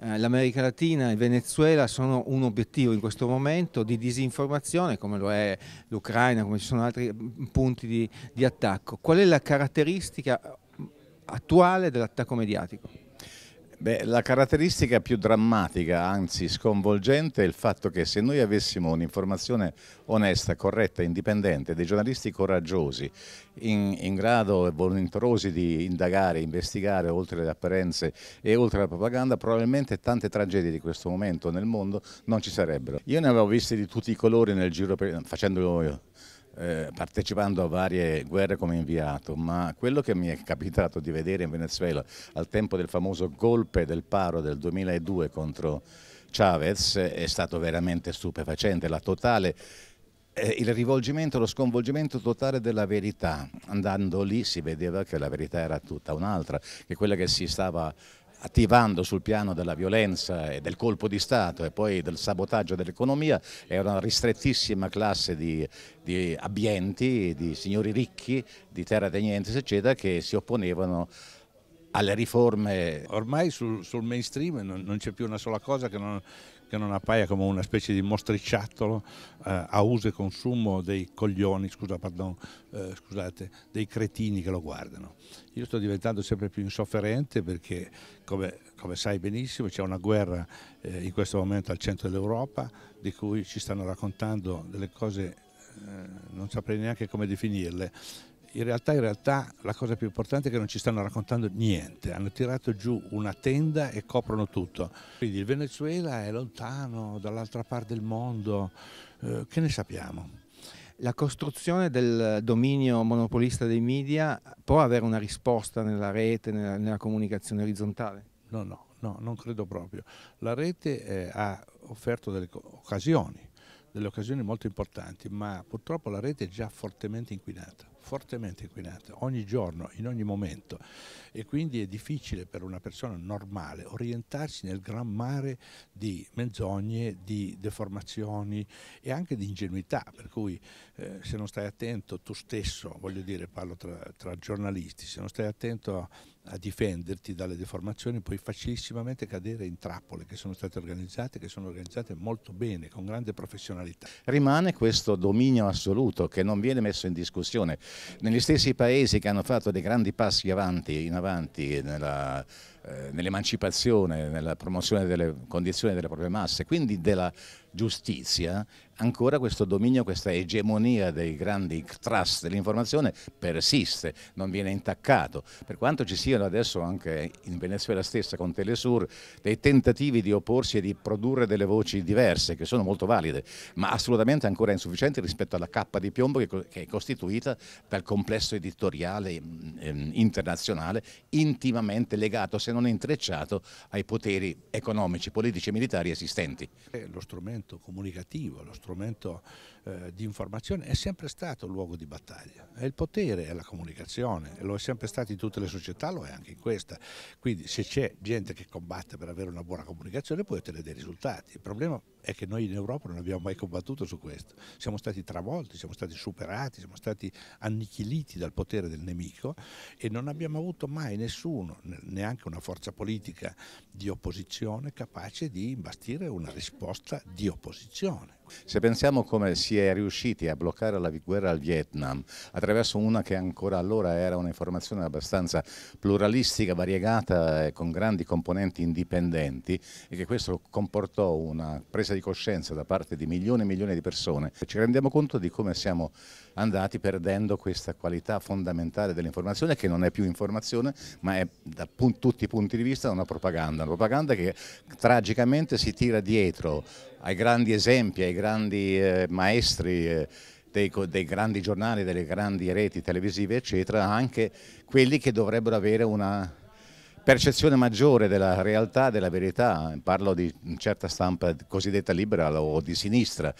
Eh, l'America Latina e il Venezuela sono un obiettivo in questo momento di disinformazione come lo è l'Ucraina, come ci sono altri mm, punti di, di attacco. Qual è la caratteristica attuale dell'attacco mediatico? Beh, la caratteristica più drammatica, anzi sconvolgente, è il fatto che se noi avessimo un'informazione onesta, corretta, indipendente, dei giornalisti coraggiosi, in, in grado e volenterosi di indagare, investigare oltre le apparenze e oltre la propaganda, probabilmente tante tragedie di questo momento nel mondo non ci sarebbero. Io ne avevo viste di tutti i colori nel giro, per, facendolo io eh, partecipando a varie guerre come inviato, ma quello che mi è capitato di vedere in Venezuela al tempo del famoso golpe del paro del 2002 contro Chavez è stato veramente stupefacente, la totale eh, il rivolgimento, lo sconvolgimento totale della verità. Andando lì si vedeva che la verità era tutta un'altra, che quella che si stava attivando sul piano della violenza e del colpo di Stato e poi del sabotaggio dell'economia, è una ristrettissima classe di, di abbienti, di signori ricchi, di terra terratenienti, eccetera, che si opponevano alle riforme. Ormai sul, sul mainstream non, non c'è più una sola cosa che non, che non appaia come una specie di mostricciattolo eh, a uso e consumo dei coglioni, scusa, pardon, eh, scusate, dei cretini che lo guardano. Io sto diventando sempre più insofferente perché, come, come sai benissimo, c'è una guerra eh, in questo momento al centro dell'Europa di cui ci stanno raccontando delle cose, eh, non saprei neanche come definirle, in realtà, in realtà la cosa più importante è che non ci stanno raccontando niente, hanno tirato giù una tenda e coprono tutto. Quindi il Venezuela è lontano, dall'altra parte del mondo, eh, che ne sappiamo? La costruzione del dominio monopolista dei media può avere una risposta nella rete, nella, nella comunicazione orizzontale? No, no, no, non credo proprio. La rete eh, ha offerto delle occasioni, delle occasioni molto importanti, ma purtroppo la rete è già fortemente inquinata fortemente inquinata ogni giorno, in ogni momento e quindi è difficile per una persona normale orientarsi nel gran mare di menzogne, di deformazioni e anche di ingenuità, per cui eh, se non stai attento tu stesso, voglio dire parlo tra, tra giornalisti, se non stai attento a, a difenderti dalle deformazioni puoi facilissimamente cadere in trappole che sono state organizzate, che sono organizzate molto bene, con grande professionalità. Rimane questo dominio assoluto che non viene messo in discussione negli stessi paesi che hanno fatto dei grandi passi avanti, in avanti nella eh, nell'emancipazione, nella promozione delle condizioni delle proprie masse, quindi della giustizia, ancora questo dominio, questa egemonia dei grandi trust dell'informazione persiste, non viene intaccato. Per quanto ci siano adesso anche in Venezuela stessa con Telesur dei tentativi di opporsi e di produrre delle voci diverse che sono molto valide, ma assolutamente ancora insufficienti rispetto alla cappa di piombo che, è costituita dal complesso editoriale ehm, internazionale intimamente legato, se non intrecciato, ai poteri economici, politici e militari esistenti. Eh, lo strumento strumento comunicativo, lo strumento eh, di informazione è sempre stato un luogo di battaglia, è il potere, è la comunicazione, lo è sempre stato in tutte le società, lo è anche in questa, quindi se c'è gente che combatte per avere una buona comunicazione puoi ottenere dei risultati, il problema è che noi in Europa non abbiamo mai combattuto su questo. Siamo stati travolti, siamo stati superati, siamo stati annichiliti dal potere del nemico e non abbiamo avuto mai nessuno, neanche una forza politica di opposizione capace di imbastire una risposta di opposizione. Se pensiamo come si è riusciti a bloccare la guerra al Vietnam attraverso una che ancora allora era un'informazione abbastanza pluralistica, variegata e con grandi componenti indipendenti e che questo comportò una presa presa di coscienza da parte di milioni e milioni di persone, ci rendiamo conto di come siamo andati perdendo questa qualità fondamentale dell'informazione che non è più informazione ma è da tutti i punti di vista una propaganda, una propaganda che tragicamente si tira dietro ai grandi esempi, ai grandi eh, maestri. Eh, dei, dei, grandi giornali, delle grandi reti televisive, eccetera, anche quelli che dovrebbero avere una percezione maggiore della realtà, della verità, parlo di certa stampa cosiddetta libera o di sinistra,